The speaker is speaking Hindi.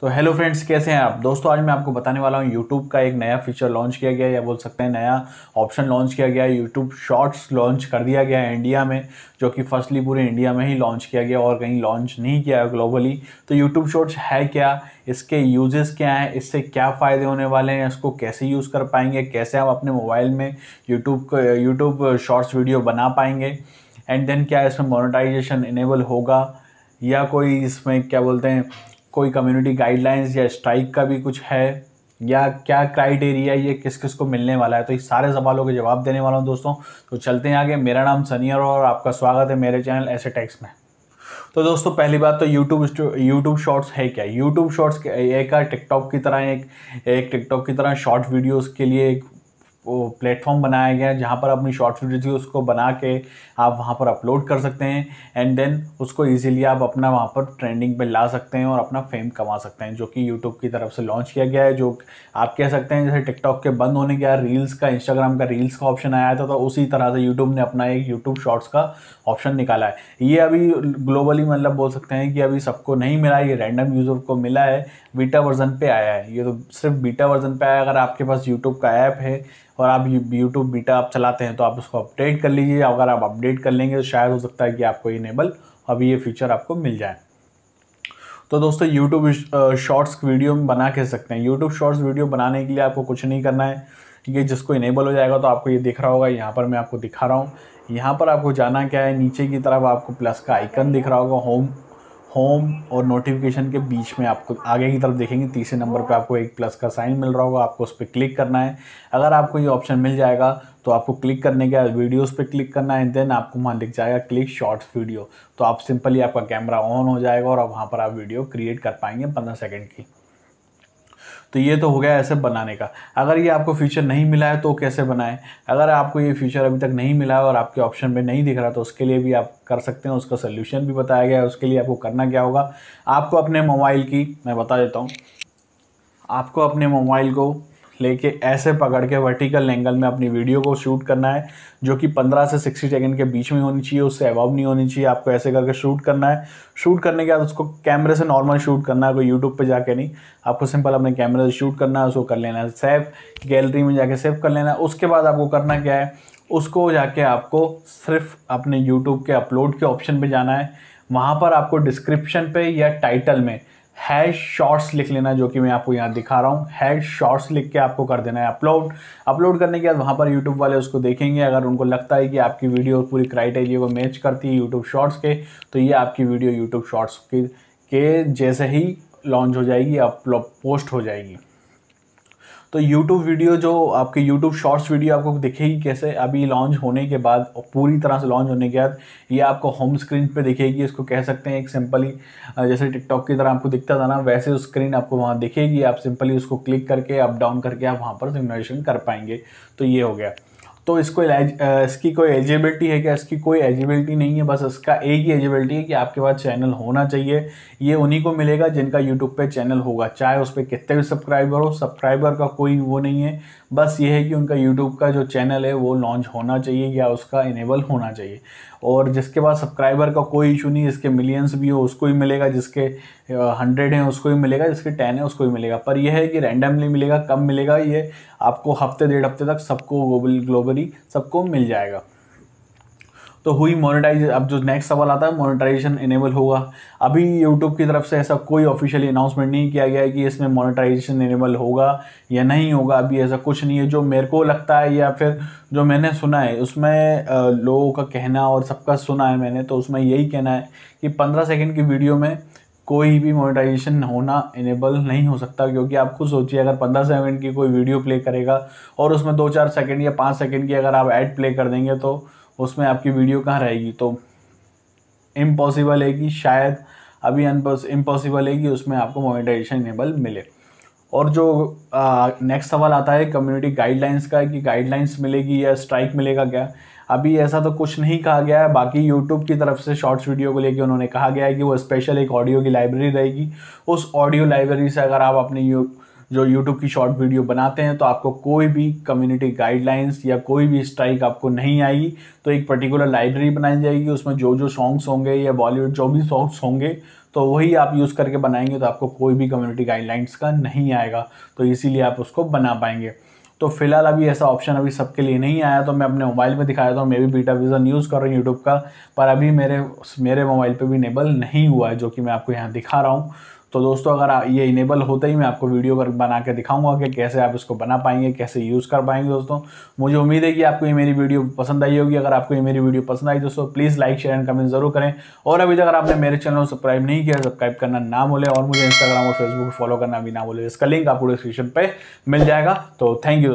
तो हेलो फ्रेंड्स कैसे हैं आप दोस्तों आज मैं आपको बताने वाला हूं यूट्यूब का एक नया फीचर लॉन्च किया गया या बोल सकते हैं नया ऑप्शन लॉन्च किया गया है यूट्यूब शॉर्ट्स लॉन्च कर दिया गया है इंडिया में जो कि फर्स्टली पूरे इंडिया में ही लॉन्च किया गया और कहीं लॉन्च नहीं किया है ग्लोबली तो यूट्यूब शॉर्ट्स है क्या इसके यूजेस क्या हैं इससे क्या फ़ायदे होने वाले हैं इसको कैसे यूज़ कर पाएंगे कैसे आप अपने मोबाइल में यूट्यूब यूट्यूब शॉर्ट्स वीडियो बना पाएंगे एंड देन क्या इसमें मोनिटाइजेशन इनेबल होगा या कोई इसमें क्या बोलते हैं कोई कम्युनिटी गाइडलाइंस या स्ट्राइक का भी कुछ है या क्या क्राइटेरिया ये किस किस को मिलने वाला है तो ये सारे सवालों के जवाब देने वाला हूँ दोस्तों तो चलते हैं आगे मेरा नाम सनियर और आपका स्वागत है मेरे चैनल ऐसे टैक्स में तो दोस्तों पहली बात तो यूट्यूब यूट्यूब शॉर्ट्स है क्या यूट्यूब शॉर्ट्स एक है टिकटॉक की तरह एक एक टिकटॉक की तरह शॉर्ट वीडियोज़ के लिए एक प्लेटफॉर्म बनाया गया है जहाँ पर अपनी शॉर्ट वीडियो उसको बना के आप वहाँ पर अपलोड कर सकते हैं एंड देन उसको ईजिली आप अपना वहाँ पर ट्रेंडिंग पे ला सकते हैं और अपना फेम कमा सकते हैं जो कि यूट्यूब की तरफ से लॉन्च किया गया है जो आप कह सकते हैं जैसे टिकटॉक के बंद होने के बाद रील्स का इंस्टाग्राम का रील्स का ऑप्शन आया था तो उसी तरह से यूट्यूब ने अपना एक यूट्यूब शॉर्ट्स का ऑप्शन निकाला है ये अभी ग्लोबली मतलब बोल सकते हैं कि अभी सबको नहीं मिला ये रैंडम यूज़र को मिला है बीटा वर्जन पे आया है ये तो सिर्फ बीटा वर्जन पे आया अगर आपके पास यूट्यूब का ऐप है और आप यूट्यूब बीटा आप चलाते हैं तो आप उसको अपडेट कर लीजिए अगर आप अपडेट कर लेंगे तो शायद हो सकता है कि आपको इनेबल अभी ये फीचर आपको मिल जाए तो दोस्तों यूट्यूब शॉर्ट्स वीडियो में बना के सकते हैं यूट्यूब शॉर्ट्स वीडियो बनाने के लिए आपको कुछ नहीं करना है ये जिसको इनेबल हो जाएगा तो आपको ये दिख रहा होगा यहाँ पर मैं आपको दिखा रहा हूँ यहाँ पर आपको जाना क्या है नीचे की तरफ आपको प्लस का आइकन दिख रहा होगा होम होम और नोटिफिकेशन के बीच में आपको आगे की तरफ देखेंगे तीसरे नंबर पे आपको एक प्लस का साइन मिल रहा होगा आपको उस पर क्लिक करना है अगर आपको ये ऑप्शन मिल जाएगा तो आपको क्लिक करने के बाद वीडियोस पे क्लिक करना है देन आपको वहाँ लिख जाएगा क्लिक शॉर्ट्स वीडियो तो आप सिंपली आपका कैमरा ऑन हो जाएगा और वहाँ पर आप वीडियो क्रिएट कर पाएंगे पंद्रह सेकेंड की तो ये तो हो गया ऐसे बनाने का अगर ये आपको फीचर नहीं मिला है तो कैसे बनाएं अगर आपको ये फीचर अभी तक नहीं मिला है और आपके ऑप्शन में नहीं दिख रहा तो उसके लिए भी आप कर सकते हैं उसका सोल्यूशन भी बताया गया है उसके लिए आपको करना क्या होगा आपको अपने मोबाइल की मैं बता देता हूँ आपको अपने मोबाइल को लेके ऐसे पकड़ के वर्टिकल एंगल में अपनी वीडियो को शूट करना है जो कि 15 से 60 सेकंड के बीच में होनी चाहिए उससे अबव नहीं होनी चाहिए आपको ऐसे करके शूट करना है शूट करने के बाद उसको कैमरे से नॉर्मल शूट करना है कोई यूट्यूब पर जाके नहीं आपको सिंपल अपने कैमरे से शूट करना है उसको कर लेना है सेव गैलरी में जाके सेव कर लेना है उसके बाद आपको करना क्या है उसको जाके आपको सिर्फ अपने यूट्यूब के अपलोड के ऑप्शन पर जाना है वहाँ पर आपको डिस्क्रिप्शन पर या टाइटल में हैश शॉर्ट्स लिख लेना जो कि मैं आपको यहाँ दिखा रहा हूँ हैश शॉर्ट्स लिख के आपको कर देना है अपलोड अपलोड करने के बाद वहाँ पर यूट्यूब वाले उसको देखेंगे अगर उनको लगता है कि आपकी वीडियो पूरी क्राइटेरिया को मैच करती है यूट्यूब शॉर्ट्स के तो ये आपकी वीडियो यूट्यूब शॉर्ट्स के, के जैसे ही लॉन्च हो जाएगी अपलोड पोस्ट हो जाएगी तो यूट्यूब वीडियो जो आपके यूट्यूब शॉर्ट्स वीडियो आपको दिखेगी कैसे अभी लॉन्च होने के बाद पूरी तरह से लॉन्च होने के बाद ये आपको होम स्क्रीन पे दिखेगी इसको कह सकते हैं एक सिंपली जैसे टिकटॉक की तरह आपको दिखता था ना वैसे उस स्क्रीन आपको वहाँ दिखेगी आप सिंपली उसको क्लिक करके अप डाउन करके आप वहाँ पर सिग्नलाइजेशन कर पाएंगे तो ये हो गया तो इसको इसकी कोई एलिजिबिलिटी है क्या इसकी कोई एलिजिबिलिटी नहीं है बस इसका एक ही एलिजिबिलिटी है कि आपके पास चैनल होना चाहिए ये उन्हीं को मिलेगा जिनका यूट्यूब पे चैनल होगा चाहे उस पर कितने भी सब्सक्राइबर हो सब्सक्राइबर का कोई वो नहीं है बस ये है कि उनका यूट्यूब का जो चैनल है वो लॉन्च होना चाहिए या उसका इनेबल होना चाहिए और जिसके पास सब्सक्राइबर का कोई इशू नहीं जिसके मिलियंस भी हो उसको ही मिलेगा जिसके हंड्रेड हैं उसको ही मिलेगा जिसके टेन है उसको ही मिलेगा पर यह है कि रैंडमली मिलेगा कम मिलेगा ये आपको हफ्ते डेढ़ हफ्ते तक सबको ग्लोबली सबको मिल जाएगा तो हुई मोनेटाइज अब जो नेक्स्ट सवाल आता है मोनेटाइजेशन इनेबल होगा अभी यूट्यूब की तरफ से ऐसा कोई ऑफिशियली अनाउंसमेंट नहीं किया गया है कि इसमें मोनेटाइजेशन इनेबल होगा या नहीं होगा अभी ऐसा कुछ नहीं है जो मेरे को लगता है या फिर जो मैंने सुना है उसमें लोगों का कहना और सबका सुना है मैंने तो उसमें यही कहना है कि पंद्रह सेकेंड की वीडियो में कोई भी मोनेटाइजेशन होना इनेबल नहीं हो सकता क्योंकि आप खुद सोचिए अगर पंद्रह सेकेंड की कोई वीडियो प्ले करेगा और उसमें दो चार सेकेंड या पाँच सेकेंड की अगर आप ऐड प्ले कर देंगे तो उसमें आपकी वीडियो कहाँ रहेगी तो इम्पॉसिबल है कि शायद अभी इम्पॉसिबल है कि उसमें आपको मोनिटाइजेशन इनेबल मिले और जो नेक्स्ट सवाल आता है कम्युनिटी गाइडलाइंस का कि गाइडलाइंस मिलेगी या स्ट्राइक मिलेगा क्या अभी ऐसा तो कुछ नहीं कहा गया है बाकी यूट्यूब की तरफ से शॉर्ट्स वीडियो को लेकर उन्होंने कहा गया है कि वो स्पेशल एक ऑडियो की लाइब्रेरी रहेगी उस ऑडियो लाइब्रेरी से अगर आप अपने जो यूट्यूब की शॉर्ट वीडियो बनाते हैं तो आपको कोई भी कम्युनिटी गाइडलाइंस या कोई भी स्ट्राइक आपको नहीं आएगी तो एक पर्टिकुलर लाइब्रेरी बनाई जाएगी उसमें जो जो सॉन्ग्स होंगे या बॉलीवुड जो भी सॉन्ग्स होंगे तो वही आप यूज़ करके बनाएंगे तो आपको कोई भी कम्युनिटी गाइडलाइंस का नहीं आएगा तो इसीलिए आप उसको बना पाएंगे तो फिलहाल अभी ऐसा ऑप्शन अभी सबके लिए नहीं आया तो मैं अपने मोबाइल में दिखाया था मैं भी बीटा विज़न यूज़ कर रहा हूँ यूट्यूब का पर अभी मेरे मेरे मोबाइल पे भी इनेबल नहीं हुआ है जो कि मैं आपको यहाँ दिखा रहा हूँ तो दोस्तों अगर ये इनेबल होते ही मैं आपको वीडियो बना के दिखाऊंगा कि कैसे आप इसको बना पाएंगे कैसे यूज़ कर पाएंगे दोस्तों मुझे उम्मीद है कि आपको ये मेरी वीडियो पसंद आई होगी अगर आपको ये मेरी वीडियो पसंद आई दोस्तों please like share and comment जरूर करें और अभी तक आपने मेरे चैनल को सब्सक्राइब नहीं किया सब्सक्राइब करना ना बोले और मुझे इंस्टाग्राम और फेसबुक फॉलो करना भी ना बोले इसका लिंक आपको डिस्क्रिप्शन पर मिल जाएगा तो थैंक यू